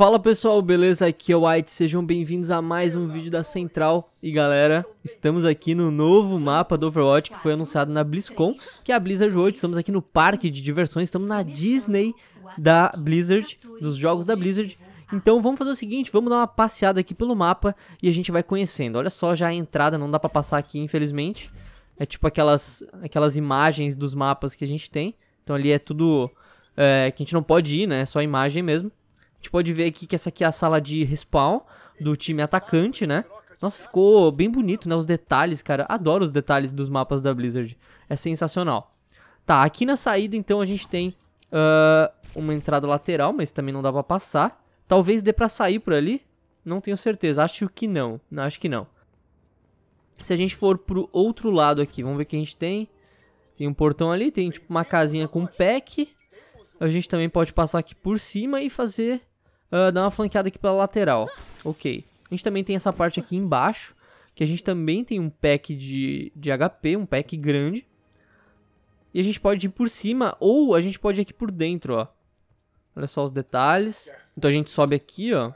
Fala pessoal, beleza? Aqui é o White, sejam bem-vindos a mais um vídeo da Central. E galera, estamos aqui no novo mapa do Overwatch que foi anunciado na BlizzCon, que é a Blizzard World. Estamos aqui no parque de diversões, estamos na Disney da Blizzard, dos jogos da Blizzard. Então vamos fazer o seguinte, vamos dar uma passeada aqui pelo mapa e a gente vai conhecendo. Olha só já a entrada, não dá pra passar aqui infelizmente. É tipo aquelas, aquelas imagens dos mapas que a gente tem. Então ali é tudo é, que a gente não pode ir, né? É só imagem mesmo. A gente pode ver aqui que essa aqui é a sala de respawn do time atacante, né? Nossa, ficou bem bonito, né? Os detalhes, cara. Adoro os detalhes dos mapas da Blizzard. É sensacional. Tá, aqui na saída, então, a gente tem uh, uma entrada lateral, mas também não dá pra passar. Talvez dê pra sair por ali. Não tenho certeza. Acho que não. não acho que não. Se a gente for pro outro lado aqui, vamos ver o que a gente tem. Tem um portão ali, tem tipo uma casinha com um pack. A gente também pode passar aqui por cima e fazer Uh, dá uma flanqueada aqui pela lateral. Ok. A gente também tem essa parte aqui embaixo, que a gente também tem um pack de, de HP, um pack grande. E a gente pode ir por cima, ou a gente pode ir aqui por dentro, ó. Olha só os detalhes. Então a gente sobe aqui, ó.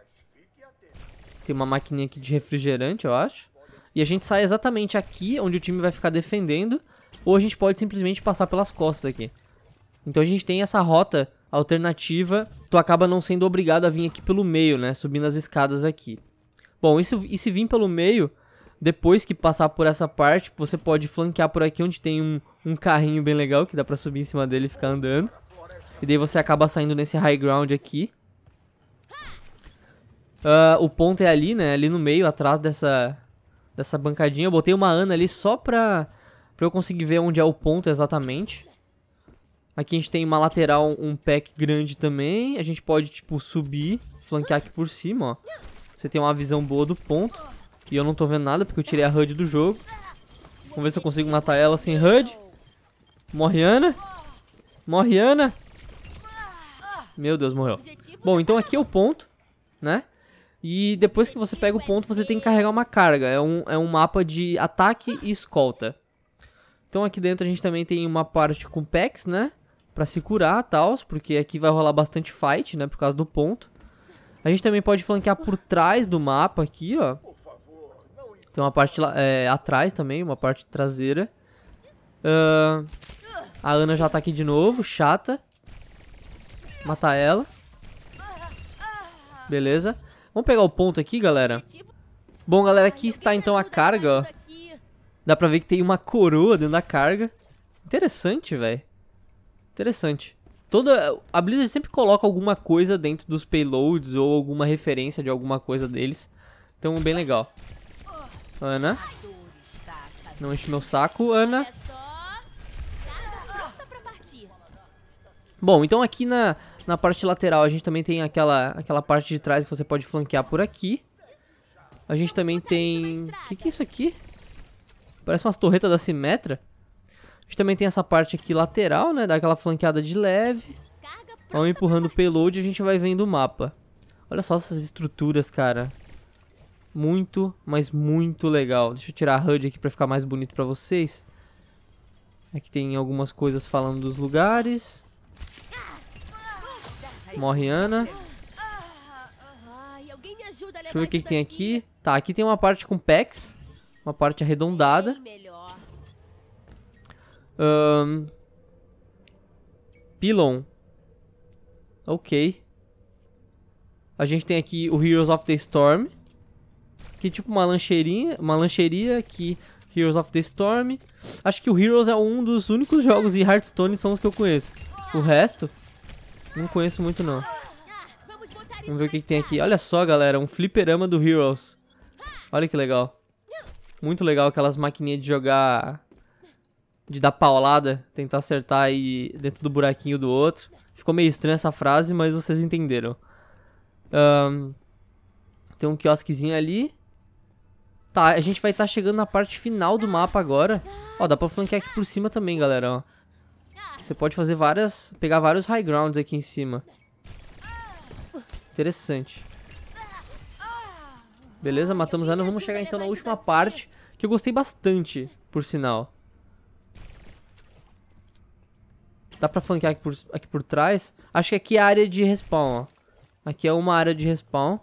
Tem uma maquininha aqui de refrigerante, eu acho. E a gente sai exatamente aqui, onde o time vai ficar defendendo. Ou a gente pode simplesmente passar pelas costas aqui. Então a gente tem essa rota alternativa, tu acaba não sendo obrigado a vir aqui pelo meio, né? Subindo as escadas aqui. Bom, e se, e se vir pelo meio, depois que passar por essa parte, você pode flanquear por aqui onde tem um, um carrinho bem legal, que dá pra subir em cima dele e ficar andando. E daí você acaba saindo nesse high ground aqui. Uh, o ponto é ali, né? Ali no meio, atrás dessa, dessa bancadinha. Eu botei uma Ana ali só pra, pra eu conseguir ver onde é o ponto exatamente. Aqui a gente tem uma lateral, um pack grande também. A gente pode, tipo, subir, flanquear aqui por cima, ó. Você tem uma visão boa do ponto. E eu não tô vendo nada porque eu tirei a HUD do jogo. Vamos ver se eu consigo matar ela sem HUD. Morre Ana. Morre Ana. Meu Deus, morreu. Bom, então aqui é o ponto, né? E depois que você pega o ponto, você tem que carregar uma carga. É um, é um mapa de ataque e escolta. Então aqui dentro a gente também tem uma parte com packs, né? para se curar tal, porque aqui vai rolar bastante fight, né, por causa do ponto. A gente também pode flanquear por trás do mapa aqui, ó. Tem uma parte lá, é, atrás também, uma parte traseira. Uh, a Ana já tá aqui de novo, chata. Matar ela. Beleza. Vamos pegar o ponto aqui, galera. Bom, galera, aqui está então a carga, ó. Dá pra ver que tem uma coroa dentro da carga. Interessante, velho. Interessante. Toda a Blizzard sempre coloca alguma coisa dentro dos payloads ou alguma referência de alguma coisa deles. Então, bem legal. Ana. Não enche meu saco, Ana. É Bom, então aqui na, na parte lateral a gente também tem aquela, aquela parte de trás que você pode flanquear por aqui. A gente também tem... O que, que é isso aqui? Parece umas torretas da Simetra. A gente também tem essa parte aqui lateral, né? Dá aquela flanqueada de leve. Vamos empurrando o payload e a gente vai vendo o mapa. Olha só essas estruturas, cara. Muito, mas muito legal. Deixa eu tirar a HUD aqui pra ficar mais bonito pra vocês. Aqui é tem algumas coisas falando dos lugares. Morre Ana. Deixa eu ver o que, que tem aqui. Tá, aqui tem uma parte com packs. Uma parte arredondada. Um, Pilon. Ok. A gente tem aqui o Heroes of the Storm. Que é tipo uma lancheirinha, uma lancheria aqui. Heroes of the Storm. Acho que o Heroes é um dos únicos jogos e Hearthstone são os que eu conheço. O resto, não conheço muito não. Vamos ver o que, que tem aqui. Olha só, galera, um fliperama do Heroes. Olha que legal. Muito legal aquelas maquininhas de jogar de dar paulada, tentar acertar e dentro do buraquinho do outro. Ficou meio estranha essa frase, mas vocês entenderam. Um, tem um quiosquezinho ali. Tá, a gente vai estar tá chegando na parte final do mapa agora. Ó, dá pra flanquear aqui por cima também, galera, ó. Você pode fazer várias... Pegar vários high grounds aqui em cima. Interessante. Beleza, matamos ela. Vamos chegar então na última parte, que eu gostei bastante, por sinal. Dá pra flanquear aqui por, aqui por trás. Acho que aqui é a área de respawn, ó. Aqui é uma área de respawn.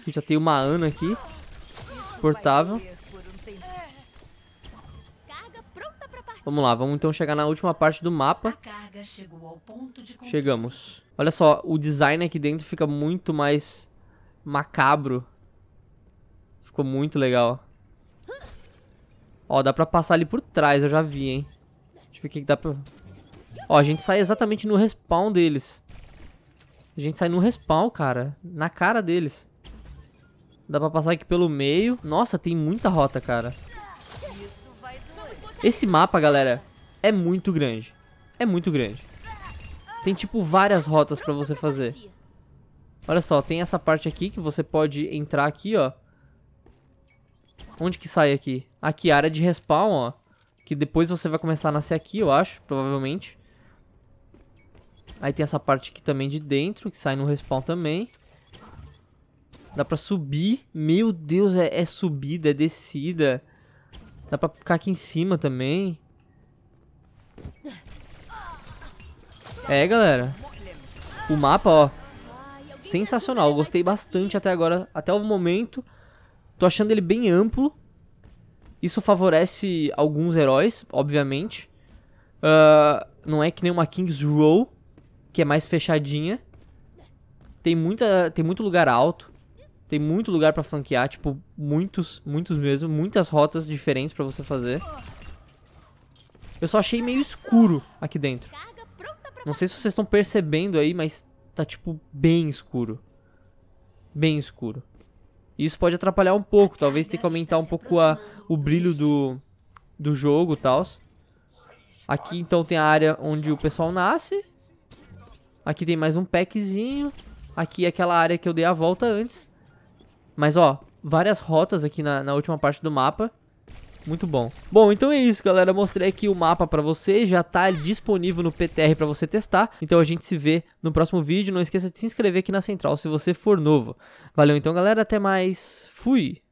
Aqui já tem uma Ana aqui. Portável. Vamos lá, vamos então chegar na última parte do mapa. Chegamos. Olha só, o design aqui dentro fica muito mais macabro. Ficou muito legal. Ó, dá pra passar ali por trás, eu já vi, hein ver o que, que dá pra... Ó, a gente sai exatamente no respawn deles. A gente sai no respawn, cara. Na cara deles. Dá pra passar aqui pelo meio. Nossa, tem muita rota, cara. Esse mapa, galera, é muito grande. É muito grande. Tem, tipo, várias rotas pra você fazer. Olha só, tem essa parte aqui que você pode entrar aqui, ó. Onde que sai aqui? Aqui, área de respawn, ó. Que depois você vai começar a nascer aqui, eu acho, provavelmente. Aí tem essa parte aqui também de dentro, que sai no respawn também. Dá pra subir. Meu Deus, é, é subida, é descida. Dá pra ficar aqui em cima também. É, galera. O mapa, ó. Sensacional. gostei bastante até agora, até o momento. Tô achando ele bem amplo. Isso favorece alguns heróis, obviamente. Uh, não é que nem uma Kings Row, que é mais fechadinha. Tem, muita, tem muito lugar alto. Tem muito lugar para flanquear, tipo, muitos, muitos mesmo. Muitas rotas diferentes para você fazer. Eu só achei meio escuro aqui dentro. Não sei se vocês estão percebendo aí, mas tá, tipo, bem escuro. Bem escuro. Isso pode atrapalhar um pouco, talvez tenha que aumentar um pouco a, o brilho do, do jogo e tal. Aqui então tem a área onde o pessoal nasce. Aqui tem mais um packzinho. Aqui é aquela área que eu dei a volta antes. Mas ó, várias rotas aqui na, na última parte do mapa muito bom. Bom, então é isso, galera. Mostrei aqui o mapa pra você, já tá disponível no PTR pra você testar. Então a gente se vê no próximo vídeo. Não esqueça de se inscrever aqui na Central se você for novo. Valeu então, galera. Até mais. Fui!